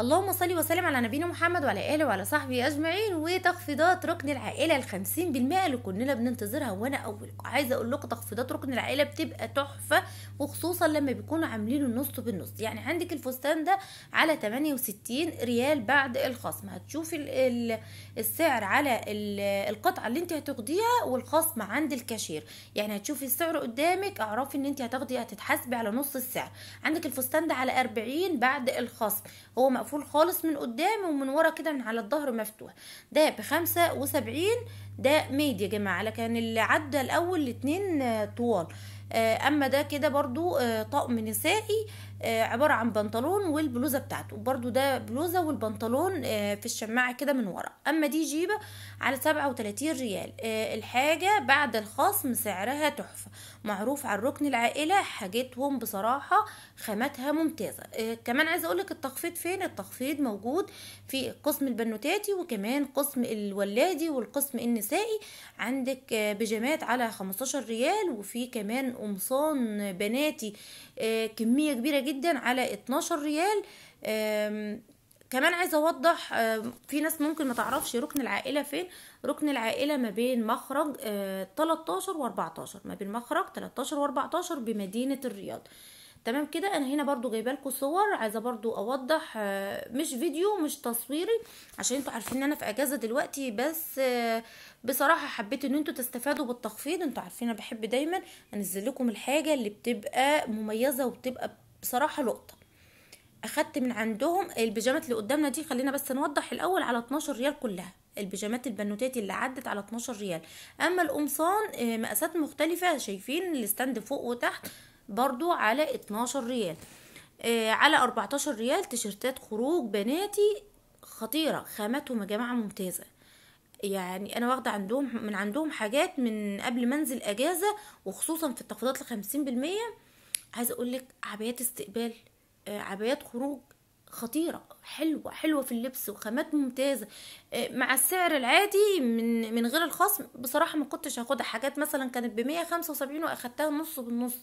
اللهم صل وسلم على نبينا محمد وعلى اله وعلى صحبه اجمعين وتخفيضات ركن العائله ال 50% اللي كنا بننتظرها وانا اول عايزه اقول لكم تخفيضات ركن العائله بتبقى تحفه وخصوصا لما بيكونوا عاملينه النص بالنص يعني عندك الفستان ده على 68 ريال بعد الخصم هتشوفي السعر على القطعه اللي انت هتاخديها والخصم عند الكاشير يعني هتشوفي السعر قدامك اعرفي ان انت هتاخدي هتتحاسبي على نص السعر عندك الفستان ده على 40 بعد الخصم هو مقفول خالص من قدام ومن ورا كده من على الظهر مفتوح ده بخمسة وسبعين ده ميد يا جماعة لكن اللي عدى الاول الاتنين طوال آه، اما ده كده برضو آه، طقم نسائي آه، عبارة عن بنطلون والبلوزة بتاعته برضو ده بلوزة والبنطلون في الشماعة كده من ورا اما دي جيبة على سبعة وتلاتين ريال الحاجة بعد الخصم سعرها تحفة معروف على الركن العائلة حاجتهم بصراحة خاماتها ممتازة كمان عايزة اقولك التخفيض فين التخفيض موجود في قسم البنوتاتي وكمان قسم الولادي والقسم النسائي عندك بيجامات على خمستاشر ريال وفي كمان قمصان بناتي آه، كمية كبيرة جدا على 12 ريال كمان عايزه اوضح في ناس ممكن ما تعرفش ركن العائله فين ركن العائله ما بين مخرج 13 آه، و14 ما بين مخرج 13 و14 بمدينه الرياض تمام كده انا هنا برضو جايبه لكم صور عايزه برضو اوضح آه، مش فيديو مش تصويري عشان انتوا عارفين ان انا في اجازه دلوقتي بس آه، بصراحه حبيت ان انتوا تستفادوا بالتخفيض انتوا عارفين انا بحب دايما انزل لكم الحاجه اللي بتبقى مميزه وبتبقى بصراحه لقطه اخدت من عندهم البيجامات اللي قدامنا دي خلينا بس نوضح الاول على 12 ريال كلها البيجامات البنوتات اللي عدت على 12 ريال اما القمصان آه، مقاسات مختلفه شايفين الستاند فوق وتحت برضو على 12 ريال آه على 14 ريال تيشرتات خروج بناتي خطيرة خاماتهم يا جماعة ممتازة يعني انا واخده عندهم من عندهم حاجات من قبل ما انزل اجازه وخصوصا في التخفيضات لخمسين بالمية عايزه اقول لك عبايات استقبال آه، عبايات خروج خطيره حلوه حلوه في اللبس وخامات ممتازه آه، مع السعر العادي من من غير الخصم بصراحه ما كنتش هاخدها حاجات مثلا كانت بمية خمسة وسبعين واخدتها نص بالنص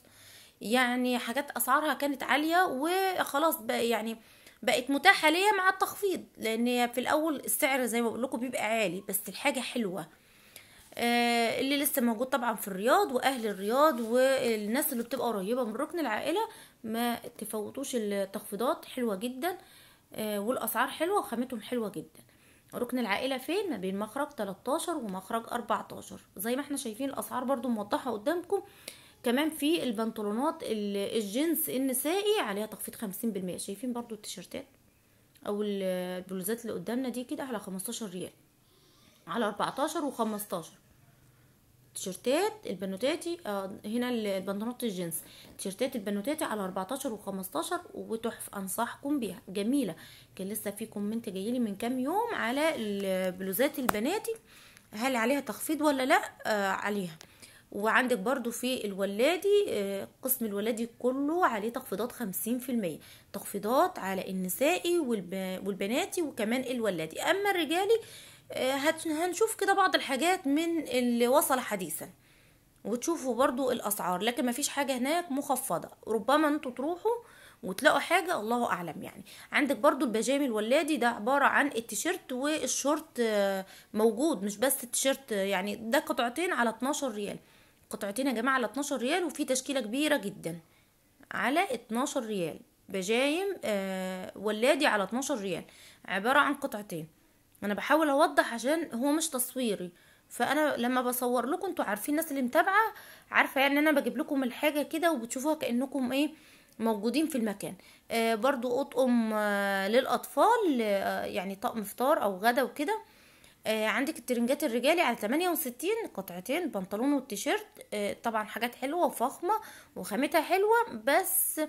يعني حاجات اسعارها كانت عاليه وخلاص بقى يعني بقت متاحه ليا مع التخفيض لان في الاول السعر زي ما بقول لكم بيبقى عالي بس الحاجه حلوه آه، اللي لسه موجود طبعا في الرياض واهل الرياض والناس اللي بتبقى قريبه من ركن العائله ما تفوتوش التخفيضات حلوه جدا آه، والاسعار حلوه وخامتهم حلوه جدا ركن العائلة فين ما بين مخرج 13 ومخرج 14 زي ما احنا شايفين الأسعار برضو موضحة قدامكم كمان في البنطلونات الجنس النسائي عليها تخفيض خمسين بالمية شايفين برضو التيشيرتات او البلوزات اللي قدامنا دي كده على خمستاشر ريال على اربعتاشر وخمستاشر تيشيرتات البنوتاتي آه هنا البنطلونات الجنس تيشيرتات البنوتاتي على 14 و15 وتحف انصحكم بيها جميله كان لسه في كومنت جايلي من كام يوم على البلوزات البناتي هل عليها تخفيض ولا لا آه عليها وعندك برضو في الولادي آه، قسم الولادي كله عليه تخفيضات خمسين في المية تخفيضات على النسائي والبناتي وكمان الولادي اما الرجالي آه، هنشوف كده بعض الحاجات من اللي وصل حديثا وتشوفوا برضو الاسعار لكن مفيش حاجة هناك مخفضة ربما انتوا تروحوا وتلاقوا حاجة الله أعلم يعني عندك برضو البجامي الولادي ده عبارة عن التيشيرت والشورت آه، موجود مش بس التيشيرت يعني ده قطعتين على 12 ريال قطعتين يا جماعه على 12 ريال وفي تشكيله كبيره جدا على 12 ريال بجايم آه، ولادي على 12 ريال عباره عن قطعتين انا بحاول اوضح عشان هو مش تصويري فانا لما بصور لكم انتوا عارفين الناس اللي متابعه عارفه يعني انا بجيب لكم الحاجه كده وبتشوفوها كانكم ايه موجودين في المكان آه، برضو اطقم آه، للاطفال يعني طقم فطار او غدا وكده آه عندك الترنجات الرجالي على 68 قطعتين بنطلون والتيشيرت آه طبعا حاجات حلوه وفخمه وخامتها حلوه بس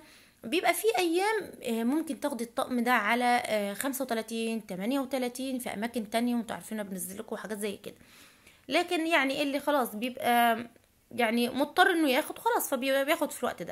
بيبقى في ايام آه ممكن تاخدي الطقم ده على آه 35 38 في اماكن تانية وانتوا عارفين بنزل لكم حاجات زي كده لكن يعني اللي خلاص بيبقى يعني مضطر انه ياخد خلاص فبياخد في الوقت ده